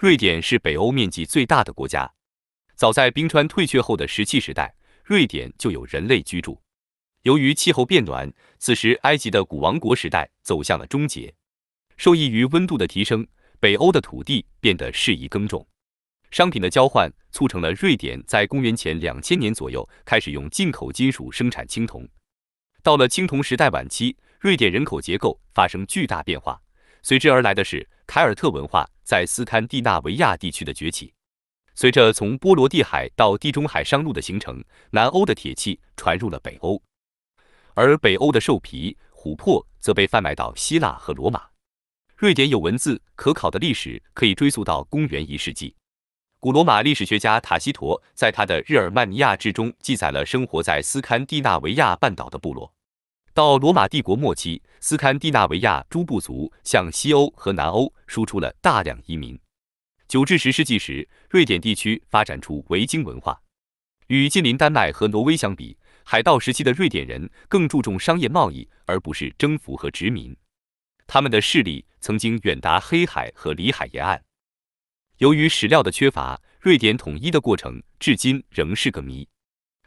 瑞典是北欧面积最大的国家。早在冰川退却后的石器时代，瑞典就有人类居住。由于气候变暖，此时埃及的古王国时代走向了终结。受益于温度的提升，北欧的土地变得适宜耕种。商品的交换促成了瑞典在公元前两千年左右开始用进口金属生产青铜。到了青铜时代晚期，瑞典人口结构发生巨大变化，随之而来的是。凯尔特文化在斯堪的纳维亚地区的崛起，随着从波罗的海到地中海商路的形成，南欧的铁器传入了北欧，而北欧的兽皮、琥珀则被贩卖到希腊和罗马。瑞典有文字可考的历史可以追溯到公元一世纪，古罗马历史学家塔西佗在他的《日耳曼尼亚志》中记载了生活在斯堪的纳维亚半岛的部落。到罗马帝国末期，斯堪的纳维亚诸部族向西欧和南欧输出了大量移民。九至十世纪时，瑞典地区发展出维京文化。与近邻丹麦和挪威相比，海盗时期的瑞典人更注重商业贸易而不是征服和殖民。他们的势力曾经远达黑海和里海沿岸。由于史料的缺乏，瑞典统一的过程至今仍是个谜。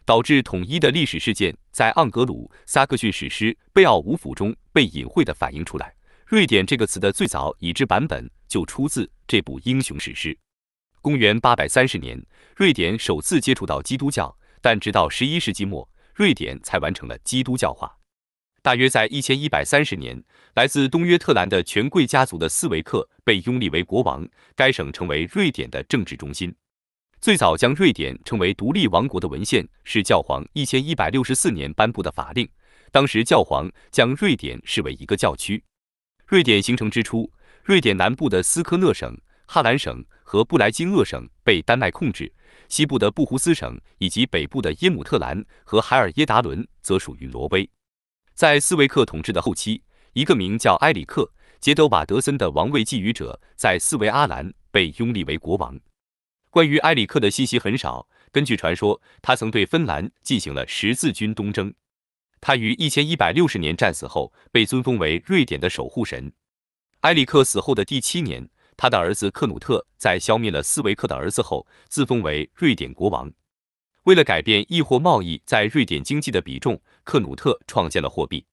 导致统一的历史事件在盎格鲁撒克逊史诗《贝奥武甫》中被隐晦地反映出来。瑞典这个词的最早已知版本就出自这部英雄史诗。公元830年，瑞典首次接触到基督教，但直到11世纪末，瑞典才完成了基督教化。大约在1130年，来自东约特兰的权贵家族的斯维克被拥立为国王，该省成为瑞典的政治中心。最早将瑞典称为独立王国的文献是教皇一千一百六十四年颁布的法令。当时，教皇将瑞典视为一个教区。瑞典形成之初，瑞典南部的斯科讷省、哈兰省和布莱金厄省被丹麦控制，西部的布胡斯省以及北部的耶姆特兰和海尔耶达伦则属于挪威。在斯维克统治的后期，一个名叫埃里克·杰德瓦德森的王位觊觎者在斯维阿兰被拥立为国王。关于埃里克的信息很少。根据传说，他曾对芬兰进行了十字军东征。他于一千一百六十年战死后，被尊封为瑞典的守护神。埃里克死后的第七年，他的儿子克努特在消灭了斯维克的儿子后，自封为瑞典国王。为了改变易货贸易在瑞典经济的比重，克努特创建了货币。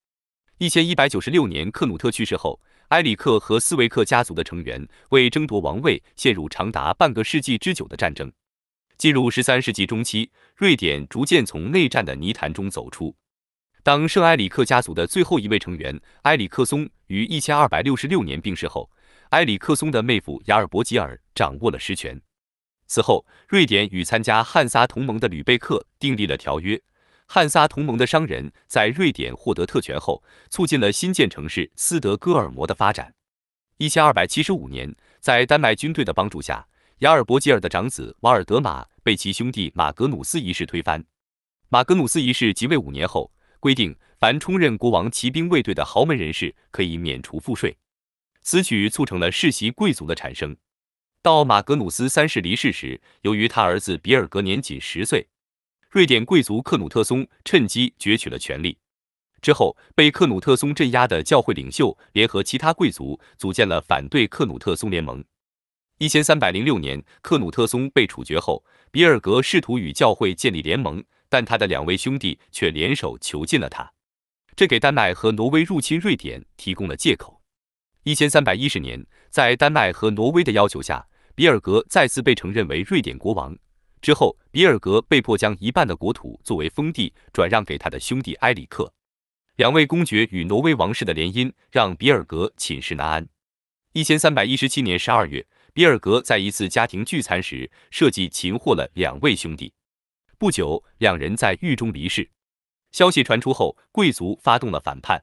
一千一百九十六年，克努特去世后。埃里克和斯维克家族的成员为争夺王位，陷入长达半个世纪之久的战争。进入十三世纪中期，瑞典逐渐从内战的泥潭中走出。当圣埃里克家族的最后一位成员埃里克松于一千二百六十六年病逝后，埃里克松的妹夫雅尔伯吉尔掌握了实权。此后，瑞典与参加汉萨同盟的吕贝克订立了条约。汉萨同盟的商人在瑞典获得特权后，促进了新建城市斯德哥尔摩的发展。一千二百七十五年，在丹麦军队的帮助下，雅尔伯吉尔的长子瓦尔德马被其兄弟马格努斯一世推翻。马格努斯一世即位五年后，规定凡充任国王骑兵卫队的豪门人士可以免除赋税，此举促成了世袭贵族的产生。到马格努斯三世离世时，由于他儿子比尔格年仅十岁。瑞典贵族克努特松趁机攫取了权力，之后被克努特松镇压的教会领袖联合其他贵族组建了反对克努特松联盟。一千三百零六年，克努特松被处决后，比尔格试图与教会建立联盟，但他的两位兄弟却联手囚禁了他，这给丹麦和挪威入侵瑞典提供了借口。一千三百一十年，在丹麦和挪威的要求下，比尔格再次被承认为瑞典国王。之后，比尔格被迫将一半的国土作为封地转让给他的兄弟埃里克。两位公爵与挪威王室的联姻让比尔格寝食难安。一千三百一十七年十二月，比尔格在一次家庭聚餐时设计擒获了两位兄弟。不久，两人在狱中离世。消息传出后，贵族发动了反叛。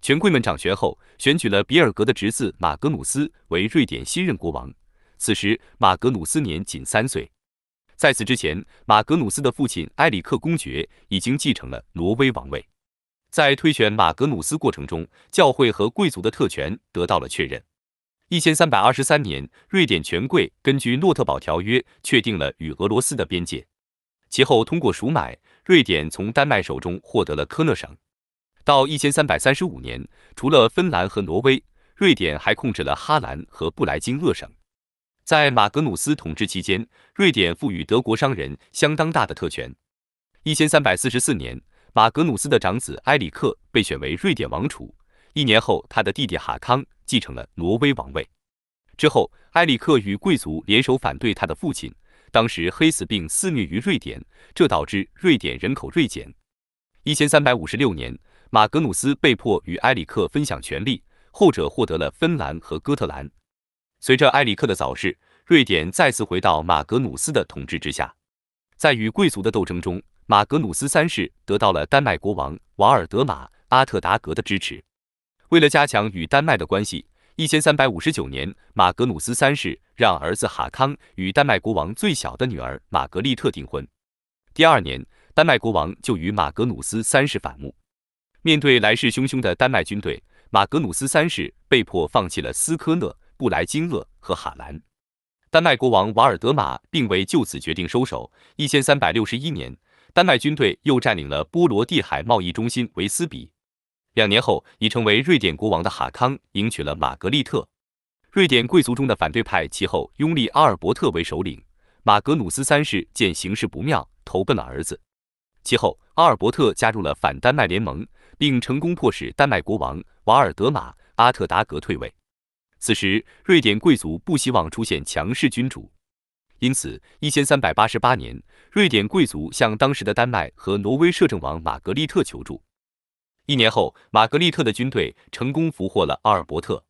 权贵们掌权后，选举了比尔格的侄子马格努斯为瑞典新任国王。此时，马格努斯年仅三岁。在此之前，马格努斯的父亲埃里克公爵已经继承了挪威王位。在推选马格努斯过程中，教会和贵族的特权得到了确认。一千三百二十三年，瑞典权贵根据诺特堡条约确定了与俄罗斯的边界。其后通过赎买，瑞典从丹麦手中获得了科勒省。到一千三百三十五年，除了芬兰和挪威，瑞典还控制了哈兰和布莱金厄省。在马格努斯统治期间，瑞典赋予德国商人相当大的特权。一千三百四十四年，马格努斯的长子埃里克被选为瑞典王储。一年后，他的弟弟哈康继承了挪威王位。之后，埃里克与贵族联手反对他的父亲。当时，黑死病肆虐于瑞典，这导致瑞典人口锐减。一千三百五十六年，马格努斯被迫与埃里克分享权力，后者获得了芬兰和哥特兰。随着埃里克的早逝，瑞典再次回到马格努斯的统治之下。在与贵族的斗争中，马格努斯三世得到了丹麦国王瓦尔德马阿特达格的支持。为了加强与丹麦的关系，一千三百五十九年，马格努斯三世让儿子哈康与丹麦国王最小的女儿玛格丽特订婚。第二年，丹麦国王就与马格努斯三世反目。面对来势汹汹的丹麦军队，马格努斯三世被迫放弃了斯科讷。布莱金厄和哈兰，丹麦国王瓦尔德马并未就此决定收手。一千三百六十一年，丹麦军队又占领了波罗的海贸易中心维斯比。两年后，已成为瑞典国王的哈康迎娶了玛格丽特。瑞典贵族中的反对派，其后拥立阿尔伯特为首领。马格努斯三世见形势不妙，投奔了儿子。其后，阿尔伯特加入了反丹麦联盟，并成功迫使丹麦国王瓦尔德马阿特达格退位。此时，瑞典贵族不希望出现强势君主，因此，一千三百八十八年，瑞典贵族向当时的丹麦和挪威摄政王玛格丽特求助。一年后，玛格丽特的军队成功俘获了阿尔伯特。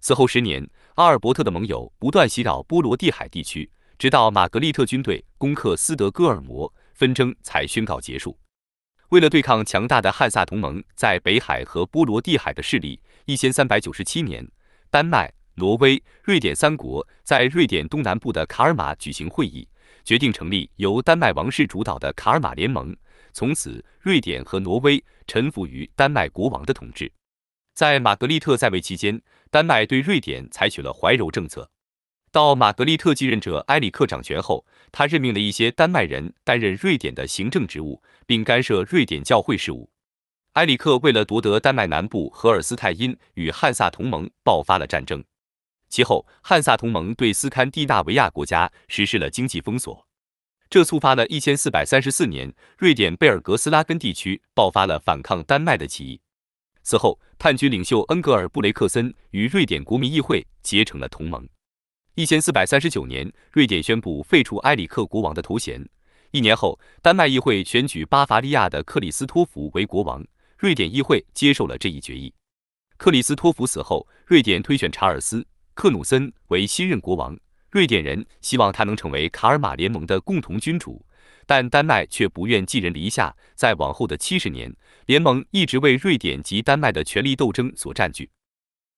此后十年，阿尔伯特的盟友不断袭扰波罗的海地区，直到玛格丽特军队攻克斯德哥尔摩，纷争才宣告结束。为了对抗强大的汉萨同盟在北海和波罗的海的势力，一千三百九十七年。丹麦、挪威、瑞典三国在瑞典东南部的卡尔马举行会议，决定成立由丹麦王室主导的卡尔马联盟。从此，瑞典和挪威臣服于丹麦国王的统治。在玛格丽特在位期间，丹麦对瑞典采取了怀柔政策。到玛格丽特继任者埃里克掌权后，他任命了一些丹麦人担任瑞典的行政职务，并干涉瑞典教会事务。埃里克为了夺得丹麦南部荷尔斯泰因与汉萨同盟爆发了战争，其后汉萨同盟对斯堪的纳维亚国家实施了经济封锁，这触发了1434年瑞典贝尔格斯拉根地区爆发了反抗丹麦的起义。此后，叛军领袖恩格尔布雷克森与瑞典国民议会结成了同盟。1439年，瑞典宣布废除埃里克国王的头衔。一年后，丹麦议会选举巴伐利亚的克里斯托弗为国王。瑞典议会接受了这一决议。克里斯托弗死后，瑞典推选查尔斯·克努森为新任国王。瑞典人希望他能成为卡尔马联盟的共同君主，但丹麦却不愿寄人篱下。在往后的七十年，联盟一直为瑞典及丹麦的权力斗争所占据。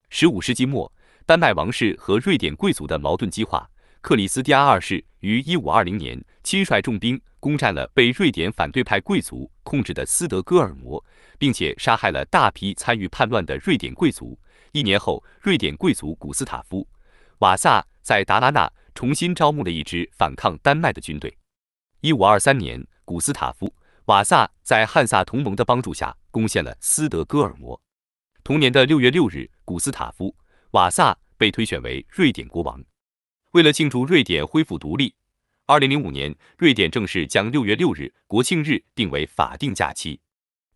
十五世纪末，丹麦王室和瑞典贵族的矛盾激化。克里斯蒂安二世于一五二零年亲率重兵。攻占了被瑞典反对派贵族控制的斯德哥尔摩，并且杀害了大批参与叛乱的瑞典贵族。一年后，瑞典贵族古斯塔夫·瓦萨在达拉纳重新招募了一支反抗丹麦的军队。1523年，古斯塔夫·瓦萨在汉萨同盟的帮助下攻陷了斯德哥尔摩。同年的6月6日，古斯塔夫·瓦萨被推选为瑞典国王。为了庆祝瑞典恢复独立。二零零五年，瑞典正式将六月六日国庆日定为法定假期。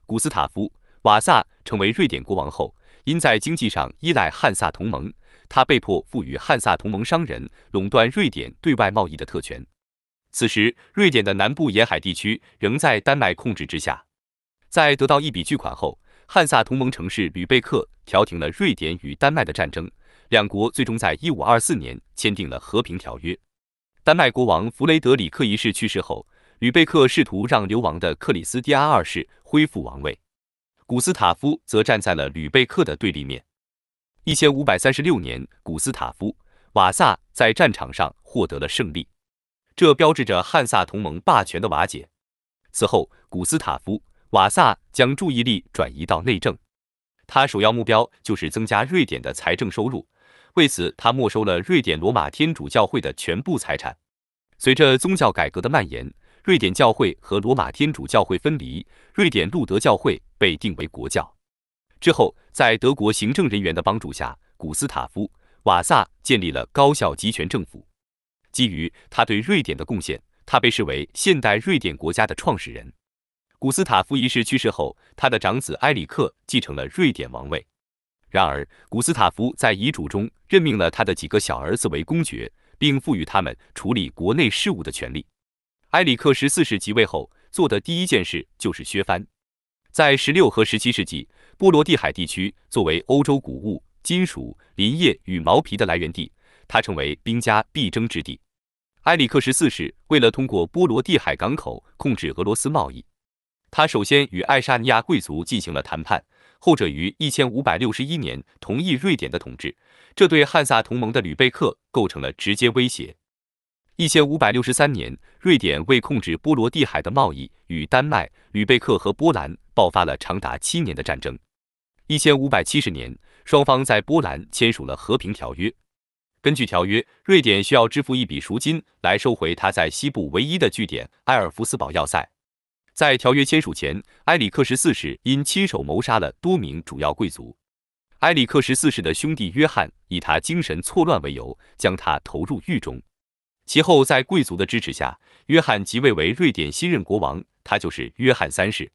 古斯塔夫·瓦萨成为瑞典国王后，因在经济上依赖汉萨同盟，他被迫赋予汉萨同盟商人垄断瑞典对外贸易的特权。此时，瑞典的南部沿海地区仍在丹麦控制之下。在得到一笔巨款后，汉萨同盟城市吕贝克调停了瑞典与丹麦的战争，两国最终在一五二四年签订了和平条约。丹麦国王弗雷德里克一世去世后，吕贝克试图让流亡的克里斯蒂安二世恢复王位，古斯塔夫则站在了吕贝克的对立面。一千五百三十六年，古斯塔夫瓦萨在战场上获得了胜利，这标志着汉萨同盟霸权的瓦解。此后，古斯塔夫瓦萨将注意力转移到内政，他首要目标就是增加瑞典的财政收入。为此，他没收了瑞典罗马天主教会的全部财产。随着宗教改革的蔓延，瑞典教会和罗马天主教会分离，瑞典路德教会被定为国教。之后，在德国行政人员的帮助下，古斯塔夫·瓦萨建立了高效集权政府。基于他对瑞典的贡献，他被视为现代瑞典国家的创始人。古斯塔夫一世去世后，他的长子埃里克继承了瑞典王位。然而，古斯塔夫在遗嘱中任命了他的几个小儿子为公爵，并赋予他们处理国内事务的权利。埃里克十四世即位后做的第一件事就是削藩。在十六和十七世纪，波罗的海地区作为欧洲谷物、金属、林业与毛皮的来源地，它成为兵家必争之地。埃里克十四世为了通过波罗的海港口控制俄罗斯贸易，他首先与爱沙尼亚贵族进行了谈判。后者于一千五百六十一年同意瑞典的统治，这对汉萨同盟的吕贝克构成了直接威胁。一千五百六十三年，瑞典为控制波罗的海的贸易，与丹麦、吕贝克和波兰爆发了长达七年的战争。一千五百七十年，双方在波兰签署了和平条约。根据条约，瑞典需要支付一笔赎金来收回他在西部唯一的据点埃尔夫斯堡要塞。在条约签署前，埃里克十四世因亲手谋杀了多名主要贵族，埃里克十四世的兄弟约翰以他精神错乱为由将他投入狱中。其后，在贵族的支持下，约翰即位为瑞典新任国王，他就是约翰三世。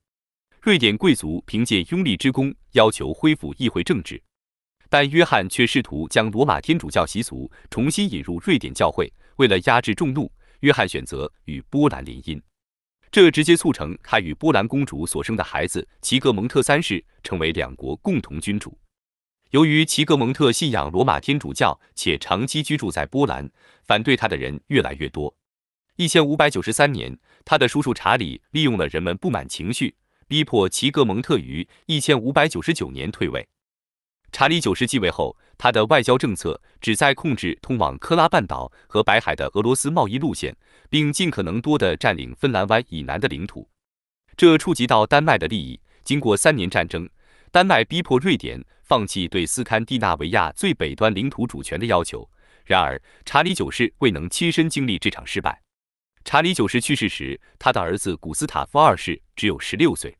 瑞典贵族凭借拥立之功要求恢复议会政治，但约翰却试图将罗马天主教习俗重新引入瑞典教会。为了压制众怒，约翰选择与波兰联姻。这直接促成他与波兰公主所生的孩子齐格蒙特三世成为两国共同君主。由于齐格蒙特信仰罗马天主教，且长期居住在波兰，反对他的人越来越多。一千五百九十三年，他的叔叔查理利用了人们不满情绪，逼迫齐格蒙特于一千五百九十九年退位。查理九世继位后，他的外交政策旨在控制通往科拉半岛和白海的俄罗斯贸易路线。并尽可能多的占领芬兰湾以南的领土，这触及到丹麦的利益。经过三年战争，丹麦逼迫瑞典放弃对斯堪的纳维亚最北端领土主权的要求。然而，查理九世未能亲身经历这场失败。查理九世去世时，他的儿子古斯塔夫二世只有十六岁。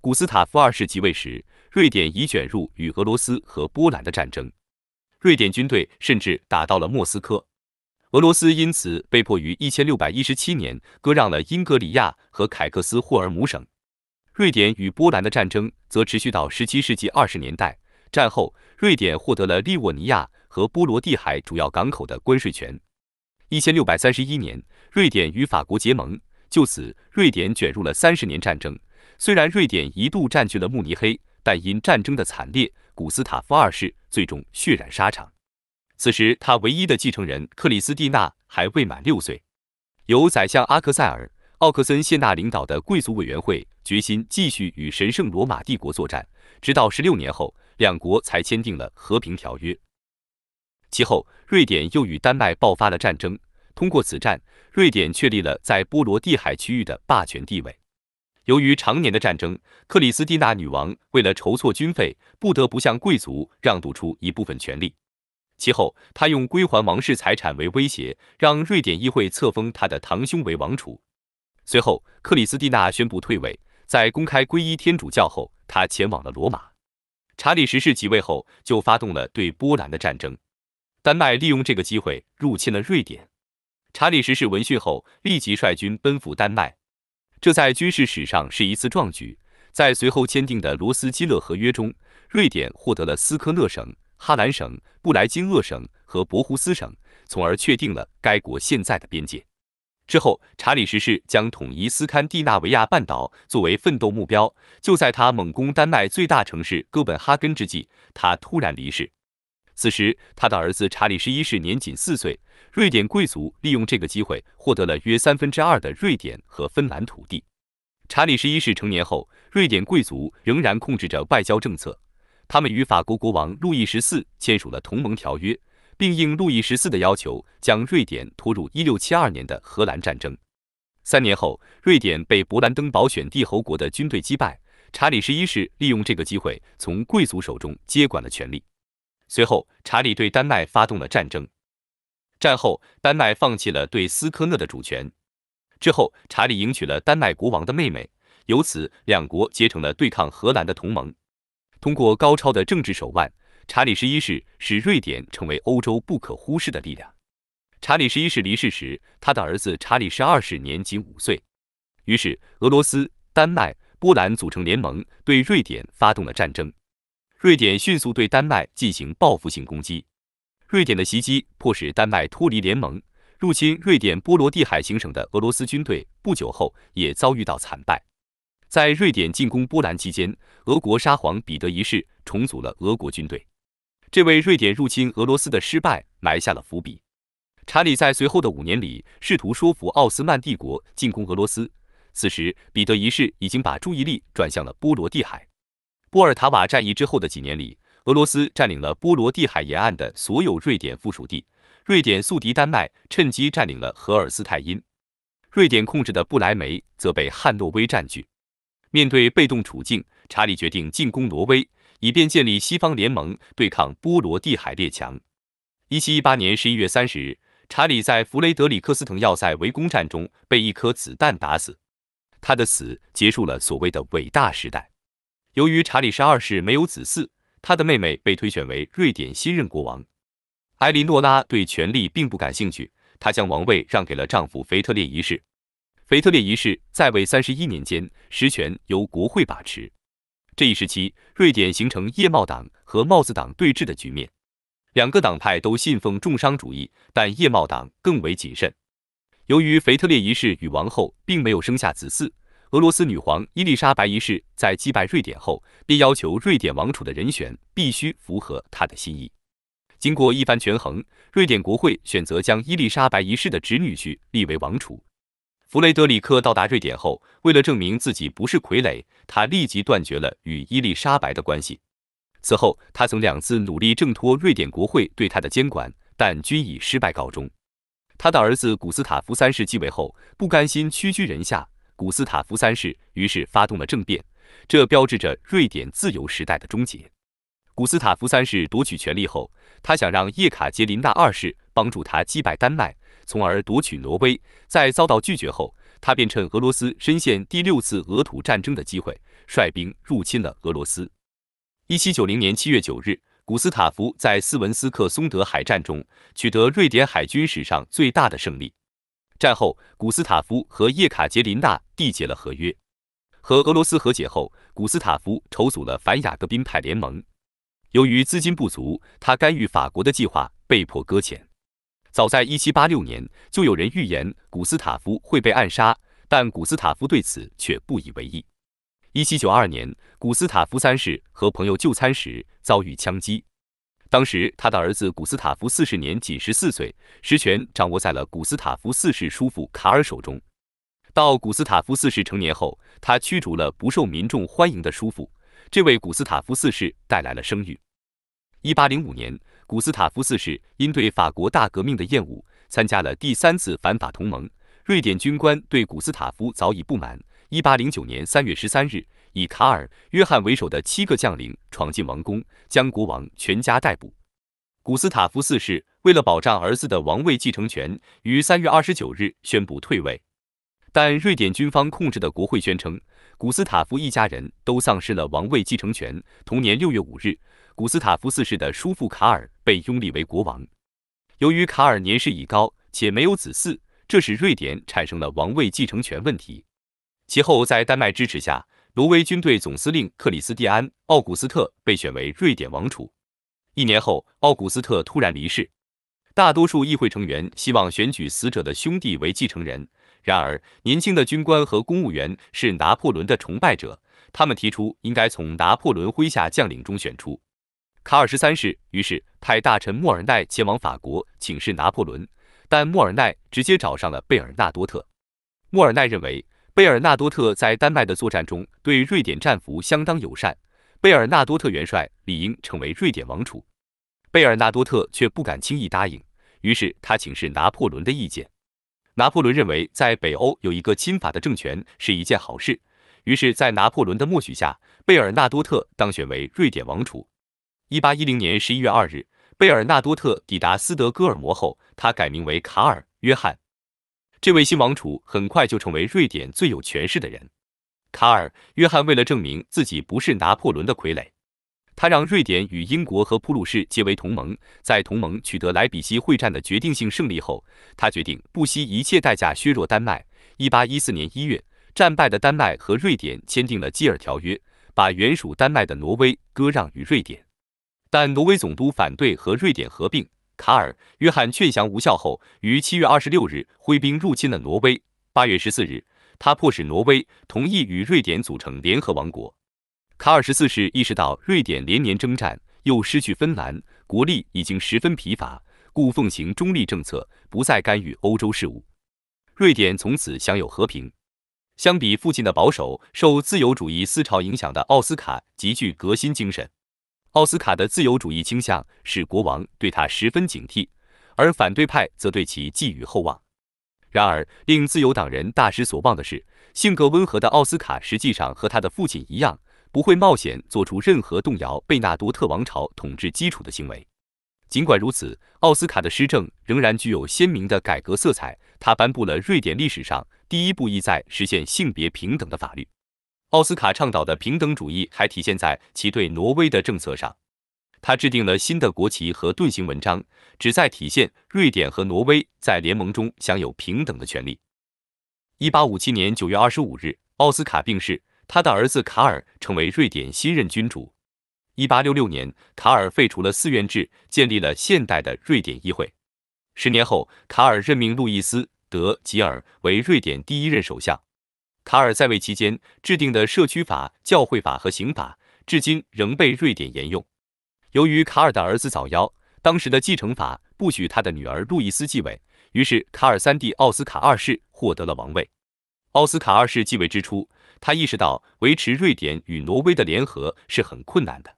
古斯塔夫二世即位时，瑞典已卷入与俄罗斯和波兰的战争，瑞典军队甚至打到了莫斯科。俄罗斯因此被迫于一千六百一十七年割让了英格里亚和凯克斯霍尔姆省。瑞典与波兰的战争则持续到十七世纪二十年代。战后，瑞典获得了利沃尼亚和波罗的海主要港口的关税权。一千六百三十一年，瑞典与法国结盟，就此瑞典卷入了三十年战争。虽然瑞典一度占据了慕尼黑，但因战争的惨烈，古斯塔夫二世最终血染沙场。此时，他唯一的继承人克里斯蒂娜还未满六岁。由宰相阿克塞尔·奥克森谢纳领导的贵族委员会决心继续与神圣罗马帝国作战，直到十六年后两国才签订了和平条约。其后，瑞典又与丹麦爆发了战争。通过此战，瑞典确立了在波罗的海区域的霸权地位。由于常年的战争，克里斯蒂娜女王为了筹措军费，不得不向贵族让渡出一部分权力。其后，他用归还王室财产为威胁，让瑞典议会册封他的堂兄为王储。随后，克里斯蒂娜宣布退位，在公开皈依天主教后，他前往了罗马。查理十世即位后，就发动了对波兰的战争。丹麦利用这个机会入侵了瑞典。查理十世闻讯后，立即率军奔赴丹麦，这在军事史上是一次壮举。在随后签订的罗斯基勒合约中，瑞典获得了斯科讷省。哈兰省、布莱金厄省和博胡斯省，从而确定了该国现在的边界。之后，查理十世将统一斯堪的纳维亚半岛作为奋斗目标。就在他猛攻丹麦最大城市哥本哈根之际，他突然离世。此时，他的儿子查理十一世年仅四岁。瑞典贵族利用这个机会获得了约三分之二的瑞典和芬兰土地。查理十一世成年后，瑞典贵族仍然控制着外交政策。他们与法国国王路易十四签署了同盟条约，并应路易十四的要求，将瑞典拖入一六七二年的荷兰战争。三年后，瑞典被勃兰登堡选帝侯国的军队击败。查理十一世利用这个机会从贵族手中接管了权力。随后，查理对丹麦发动了战争。战后，丹麦放弃了对斯科讷的主权。之后，查理迎娶了丹麦国王的妹妹，由此两国结成了对抗荷兰的同盟。通过高超的政治手腕，查理十一世使瑞典成为欧洲不可忽视的力量。查理十一世离世时，他的儿子查理十二世年仅五岁。于是，俄罗斯、丹麦、波兰组成联盟，对瑞典发动了战争。瑞典迅速对丹麦进行报复性攻击。瑞典的袭击迫使丹麦脱离联盟。入侵瑞典波罗的海行省的俄罗斯军队不久后也遭遇到惨败。在瑞典进攻波兰期间，俄国沙皇彼得一世重组了俄国军队，这为瑞典入侵俄罗斯的失败埋下了伏笔。查理在随后的五年里试图说服奥斯曼帝国进攻俄罗斯，此时彼得一世已经把注意力转向了波罗的海。波尔塔瓦战役之后的几年里，俄罗斯占领了波罗的海沿岸的所有瑞典附属地，瑞典宿敌丹麦趁机占领了荷尔斯泰因，瑞典控制的不莱梅则被汉诺威占据。面对被动处境，查理决定进攻挪威，以便建立西方联盟对抗波罗的海列强。一七一八年十一月三十日，查理在弗雷德里克斯滕要塞围攻战中被一颗子弹打死。他的死结束了所谓的伟大时代。由于查理十二世没有子嗣，他的妹妹被推选为瑞典新任国王。埃莉诺拉对权力并不感兴趣，她将王位让给了丈夫腓特烈一世。腓特烈一世在位三十一年间，实权由国会把持。这一时期，瑞典形成叶茂党和帽子党对峙的局面。两个党派都信奉重商主义，但叶茂党更为谨慎。由于腓特烈一世与王后并没有生下子嗣，俄罗斯女皇伊丽莎白一世在击败瑞典后，便要求瑞典王储的人选必须符合他的心意。经过一番权衡，瑞典国会选择将伊丽莎白一世的侄女婿立为王储。弗雷德里克到达瑞典后，为了证明自己不是傀儡，他立即断绝了与伊丽莎白的关系。此后，他曾两次努力挣脱瑞典国会对他的监管，但均以失败告终。他的儿子古斯塔夫三世继位后，不甘心屈居人下，古斯塔夫三世于是发动了政变，这标志着瑞典自由时代的终结。古斯塔夫三世夺取权力后，他想让叶卡捷琳娜二世帮助他击败丹麦。从而夺取挪威，在遭到拒绝后，他便趁俄罗斯深陷第六次俄土战争的机会，率兵入侵了俄罗斯。一七九零年七月九日，古斯塔夫在斯文斯克松德海战中取得瑞典海军史上最大的胜利。战后，古斯塔夫和叶卡捷琳娜缔结了合约。和俄罗斯和解后，古斯塔夫筹组了反雅各宾派联盟。由于资金不足，他干预法国的计划被迫搁浅。早在一七八六年，就有人预言古斯塔夫会被暗杀，但古斯塔夫对此却不以为意。一七九二年，古斯塔夫三世和朋友就餐时遭遇枪击，当时他的儿子古斯塔夫四世年仅十四岁，实权掌握在了古斯塔夫四世叔父卡尔手中。到古斯塔夫四世成年后，他驱逐了不受民众欢迎的叔父，这为古斯塔夫四世带来了声誉。一八零五年。古斯塔夫四世因对法国大革命的厌恶，参加了第三次反法同盟。瑞典军官对古斯塔夫早已不满。1809年3月13日，以卡尔、约翰为首的七个将领闯进王宫，将国王全家逮捕。古斯塔夫四世为了保障儿子的王位继承权，于3月29日宣布退位。但瑞典军方控制的国会宣称，古斯塔夫一家人都丧失了王位继承权。同年6月5日。古斯塔夫四世的叔父卡尔被拥立为国王。由于卡尔年事已高且没有子嗣，这使瑞典产生了王位继承权问题。其后，在丹麦支持下，挪威军队总司令克里斯蒂安·奥古斯特被选为瑞典王储。一年后，奥古斯特突然离世，大多数议会成员希望选举死者的兄弟为继承人。然而，年轻的军官和公务员是拿破仑的崇拜者，他们提出应该从拿破仑麾下将领中选出。卡尔十三世于是派大臣莫尔奈前往法国请示拿破仑，但莫尔奈直接找上了贝尔纳多特。莫尔奈认为贝尔纳多特在丹麦的作战中对瑞典战俘相当友善，贝尔纳多特元帅理应成为瑞典王储。贝尔纳多特却不敢轻易答应，于是他请示拿破仑的意见。拿破仑认为在北欧有一个亲法的政权是一件好事，于是，在拿破仑的默许下，贝尔纳多特当选为瑞典王储。一八一零年十一月二日，贝尔纳多特抵达斯德哥尔摩后，他改名为卡尔·约翰。这位新王储很快就成为瑞典最有权势的人。卡尔·约翰为了证明自己不是拿破仑的傀儡，他让瑞典与英国和普鲁士结为同盟。在同盟取得莱比锡会战的决定性胜利后，他决定不惜一切代价削弱丹麦。一八一四年一月，战败的丹麦和瑞典签订了基尔条约，把原属丹麦的挪威割让于瑞典。但挪威总督反对和瑞典合并，卡尔·约翰劝降无效后，于七月二十六日挥兵入侵了挪威。八月十四日，他迫使挪威同意与瑞典组成联合王国。卡尔十四世意识到瑞典连年征战又失去芬兰，国力已经十分疲乏，故奉行中立政策，不再干预欧洲事务。瑞典从此享有和平。相比父亲的保守，受自由主义思潮影响的奥斯卡极具革新精神。奥斯卡的自由主义倾向使国王对他十分警惕，而反对派则对其寄予厚望。然而，令自由党人大失所望的是，性格温和的奥斯卡实际上和他的父亲一样，不会冒险做出任何动摇贝纳多特王朝统治基础的行为。尽管如此，奥斯卡的施政仍然具有鲜明的改革色彩。他颁布了瑞典历史上第一部意在实现性别平等的法律。奥斯卡倡导的平等主义还体现在其对挪威的政策上，他制定了新的国旗和盾形纹章，旨在体现瑞典和挪威在联盟中享有平等的权利。1857年9月25日，奥斯卡病逝，他的儿子卡尔成为瑞典新任君主。1866年，卡尔废除了寺院制，建立了现代的瑞典议会。十年后，卡尔任命路易斯·德吉尔为瑞典第一任首相。卡尔在位期间制定的社区法、教会法和刑法，至今仍被瑞典沿用。由于卡尔的儿子早夭，当时的继承法不许他的女儿路易斯继位，于是卡尔三弟奥斯卡二世获得了王位。奥斯卡二世继位之初，他意识到维持瑞典与挪威的联合是很困难的，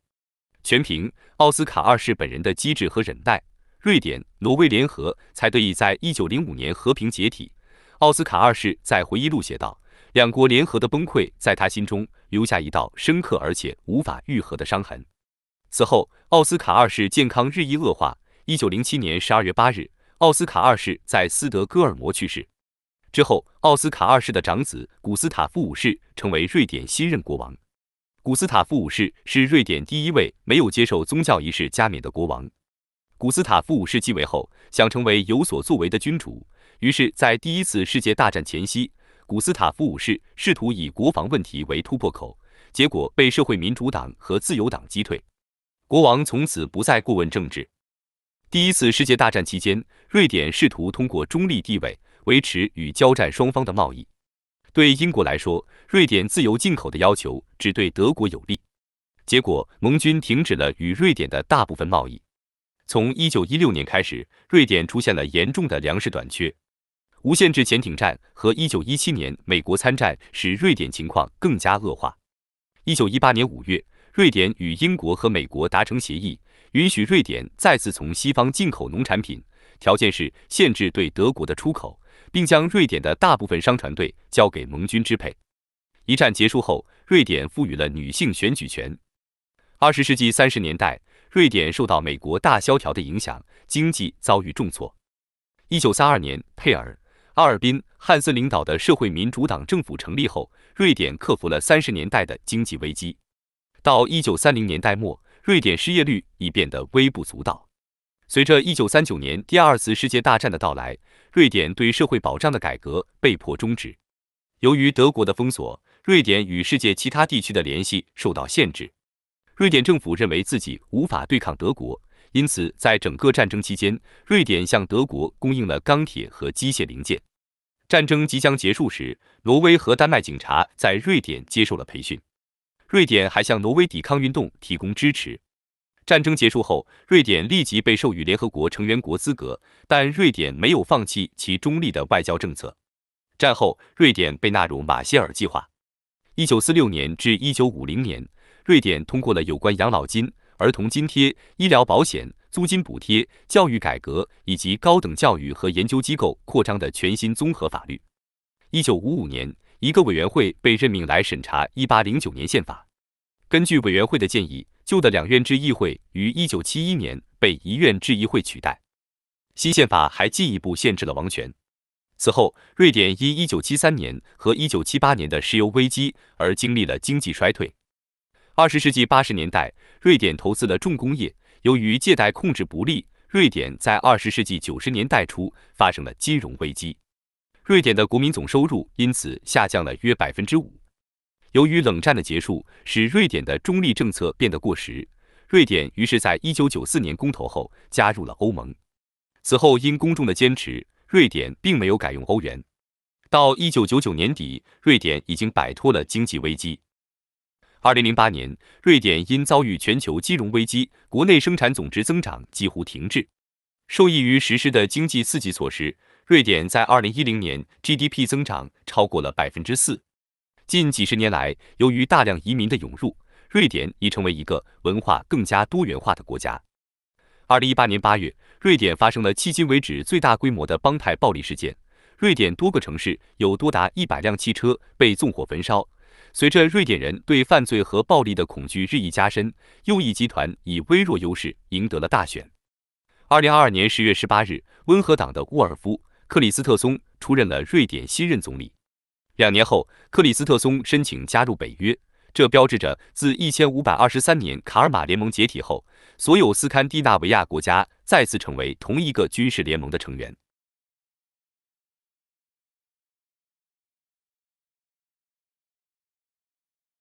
全凭奥斯卡二世本人的机智和忍耐，瑞典挪威联合才得以在一九零五年和平解体。奥斯卡二世在回忆录写道。两国联合的崩溃在他心中留下一道深刻而且无法愈合的伤痕。此后，奥斯卡二世健康日益恶化。一九零七年十二月八日，奥斯卡二世在斯德哥尔摩去世。之后，奥斯卡二世的长子古斯塔夫五世成为瑞典新任国王。古斯塔夫五世是瑞典第一位没有接受宗教仪式加冕的国王。古斯塔夫五世继位后，想成为有所作为的君主，于是，在第一次世界大战前夕。古斯塔夫五世试图以国防问题为突破口，结果被社会民主党和自由党击退。国王从此不再过问政治。第一次世界大战期间，瑞典试图通过中立地位维持与交战双方的贸易。对英国来说，瑞典自由进口的要求只对德国有利。结果，盟军停止了与瑞典的大部分贸易。从1916年开始，瑞典出现了严重的粮食短缺。无限制潜艇战和1917年美国参战使瑞典情况更加恶化。1918年5月，瑞典与英国和美国达成协议，允许瑞典再次从西方进口农产品，条件是限制对德国的出口，并将瑞典的大部分商船队交给盟军支配。一战结束后，瑞典赋予了女性选举权。20世纪30年代，瑞典受到美国大萧条的影响，经济遭遇重挫。1932年，佩尔。阿尔宾·汉森领导的社会民主党政府成立后，瑞典克服了三十年代的经济危机。到一九三零年代末，瑞典失业率已变得微不足道。随着一九三九年第二次世界大战的到来，瑞典对社会保障的改革被迫终止。由于德国的封锁，瑞典与世界其他地区的联系受到限制。瑞典政府认为自己无法对抗德国，因此在整个战争期间，瑞典向德国供应了钢铁和机械零件。战争即将结束时，挪威和丹麦警察在瑞典接受了培训。瑞典还向挪威抵抗运动提供支持。战争结束后，瑞典立即被授予联合国成员国资格，但瑞典没有放弃其中立的外交政策。战后，瑞典被纳入马歇尔计划。一九四六年至一九五零年，瑞典通过了有关养老金、儿童津贴、医疗保险。租金补贴、教育改革以及高等教育和研究机构扩张的全新综合法律。一九五五年，一个委员会被任命来审查一八零九年宪法。根据委员会的建议，旧的两院制议会于一九七一年被一院制议会取代。新宪法还进一步限制了王权。此后，瑞典因一九七三年和一九七八年的石油危机而经历了经济衰退。二十世纪八十年代，瑞典投资了重工业。由于借贷控制不力，瑞典在二十世纪九十年代初发生了金融危机，瑞典的国民总收入因此下降了约百分之五。由于冷战的结束使瑞典的中立政策变得过时，瑞典于是在一九九四年公投后加入了欧盟。此后，因公众的坚持，瑞典并没有改用欧元。到一九九九年底，瑞典已经摆脱了经济危机。二零零八年，瑞典因遭遇全球金融危机，国内生产总值增长几乎停滞。受益于实施的经济刺激措施，瑞典在二零一零年 GDP 增长超过了百分之四。近几十年来，由于大量移民的涌入，瑞典已成为一个文化更加多元化的国家。二零一八年八月，瑞典发生了迄今为止最大规模的帮派暴力事件，瑞典多个城市有多达一百辆汽车被纵火焚烧。随着瑞典人对犯罪和暴力的恐惧日益加深，右翼集团以微弱优势赢得了大选。二零二二年十月十八日，温和党的沃尔夫·克里斯特松出任了瑞典新任总理。两年后，克里斯特松申请加入北约，这标志着自一千五百二十三年卡尔马联盟解体后，所有斯堪的纳维亚国家再次成为同一个军事联盟的成员。